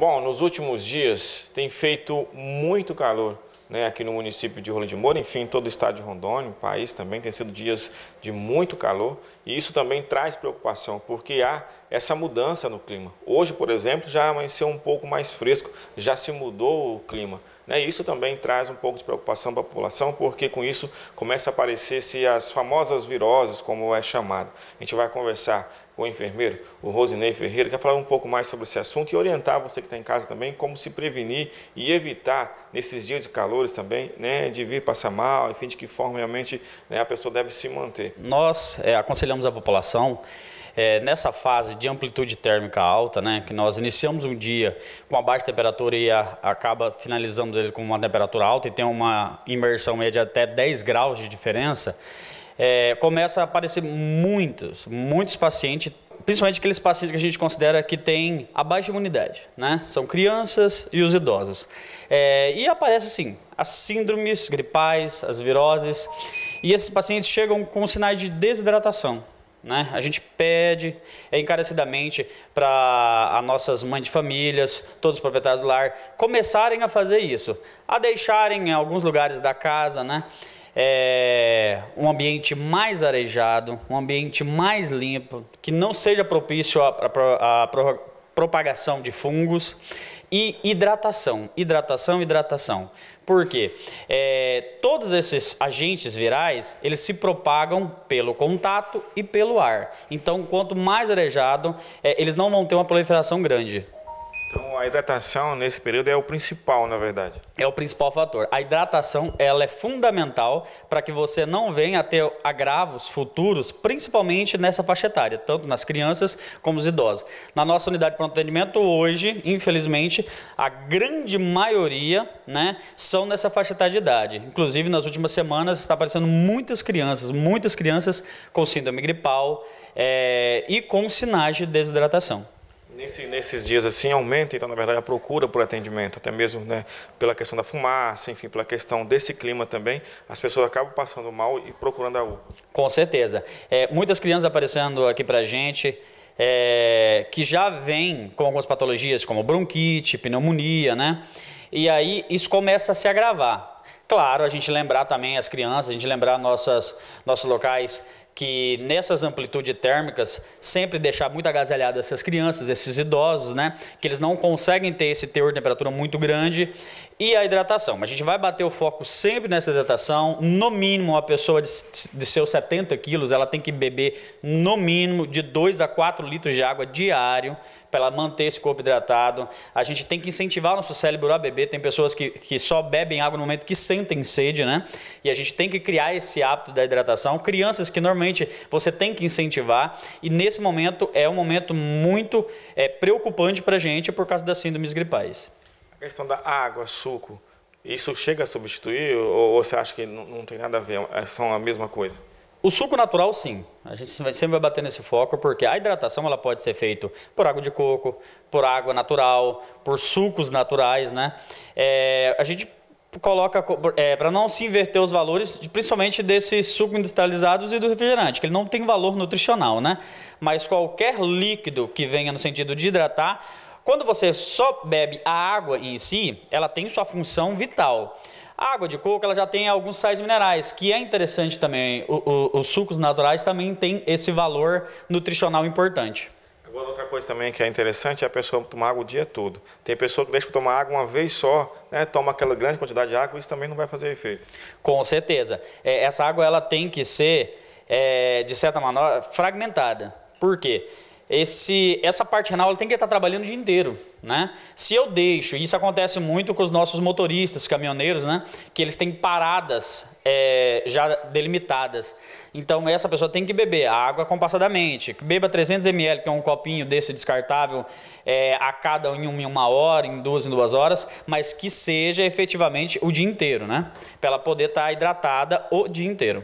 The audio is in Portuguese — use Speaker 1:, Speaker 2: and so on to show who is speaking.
Speaker 1: Bom, nos últimos dias tem feito muito calor né, aqui no município de Rolim de Moura, enfim, todo o estado de Rondônia, o país também, tem sido dias de muito calor e isso também traz preocupação, porque há essa mudança no clima. Hoje, por exemplo, já amanheceu um pouco mais fresco, já se mudou o clima. Né? Isso também traz um pouco de preocupação para a população, porque com isso começa a aparecer-se as famosas viroses, como é chamado. A gente vai conversar com o enfermeiro, o Rosinei Ferreira, quer falar um pouco mais sobre esse assunto e orientar você que está em casa também como se prevenir e evitar nesses dias de calores também, né, de vir passar mal, enfim, de que forma realmente né, a pessoa deve se manter. Nós
Speaker 2: é, aconselhamos a população é, nessa fase de amplitude térmica alta, né, que nós iniciamos um dia com uma baixa temperatura e a, acaba finalizando ele com uma temperatura alta e tem uma imersão média de até 10 graus de diferença, é, começa a aparecer muitos, muitos pacientes principalmente aqueles pacientes que a gente considera que têm a baixa imunidade, né? São crianças e os idosos. É, e aparece assim, as síndromes gripais, as viroses, e esses pacientes chegam com sinais de desidratação. Né? A gente pede encarecidamente para as nossas mães de famílias, todos os proprietários do lar, começarem a fazer isso, a deixarem em alguns lugares da casa né? É, um ambiente mais arejado, um ambiente mais limpo, que não seja propício à propagação de fungos e hidratação, hidratação, hidratação. Por quê? É, todos esses agentes virais, eles se propagam pelo contato e pelo ar. Então, quanto mais arejado, é, eles não vão ter uma proliferação grande
Speaker 1: a hidratação nesse período é o principal, na verdade.
Speaker 2: É o principal fator. A hidratação ela é fundamental para que você não venha a ter agravos futuros, principalmente nessa faixa etária, tanto nas crianças como nos idosos. Na nossa unidade de pronto atendimento hoje, infelizmente, a grande maioria, né, são nessa faixa etária de idade. Inclusive, nas últimas semanas está aparecendo muitas crianças, muitas crianças com síndrome gripal é, e com sinais de desidratação.
Speaker 1: Nesse, nesses dias assim aumenta, então, na verdade, a procura por atendimento, até mesmo né, pela questão da fumaça, enfim, pela questão desse clima também, as pessoas acabam passando mal e procurando a U. Com certeza. É, muitas crianças
Speaker 2: aparecendo aqui para a gente. É, que já vem com algumas patologias como bronquite, pneumonia, né? E aí isso começa a se agravar. Claro, a gente lembrar também as crianças, a gente lembrar nossas, nossos locais que nessas amplitudes térmicas sempre deixar muito agasalhadas essas crianças, esses idosos, né? Que eles não conseguem ter esse teor de temperatura muito grande e a hidratação. A gente vai bater o foco sempre nessa hidratação. No mínimo, uma pessoa de, de seus 70 quilos, ela tem que beber no mínimo de 2 a 4 litros de água diário para manter esse corpo hidratado. A gente tem que incentivar o nosso cérebro a beber. Tem pessoas que, que só bebem água no momento que sentem sede, né? E a gente tem que criar esse hábito da hidratação. Crianças que normalmente você tem que incentivar. E nesse momento é um momento muito é, preocupante para a gente por causa das síndromes gripais.
Speaker 1: A questão da água, suco, isso chega a substituir ou, ou você acha que não, não tem nada a ver? É São a mesma coisa? O suco natural, sim. A gente sempre vai bater
Speaker 2: nesse foco, porque a hidratação ela pode ser feita por água de coco, por água natural, por sucos naturais, né? É, a gente coloca é, para não se inverter os valores, principalmente desses sucos industrializados e do refrigerante, que ele não tem valor nutricional, né? Mas qualquer líquido que venha no sentido de hidratar, quando você só bebe a água em si, ela tem sua função vital. A água de coco ela já tem alguns sais minerais, que é interessante também. O, o, os sucos naturais também têm esse valor nutricional importante.
Speaker 1: Agora, outra coisa também que é interessante é a pessoa tomar água o dia todo. Tem pessoa que deixa para tomar água uma vez só, né, toma aquela grande quantidade de água, isso também não vai fazer efeito.
Speaker 2: Com certeza. É, essa água ela tem que ser, é, de certa maneira, fragmentada. Por quê? esse, essa parte renal tem que estar trabalhando o dia inteiro, né? Se eu deixo, e isso acontece muito com os nossos motoristas, caminhoneiros, né? Que eles têm paradas é, já delimitadas. Então essa pessoa tem que beber água compassadamente, beba 300 ml, que é um copinho desse descartável, é, a cada em uma, em uma hora, em duas em duas horas, mas que seja efetivamente o dia inteiro, né? Para ela poder estar hidratada o dia inteiro.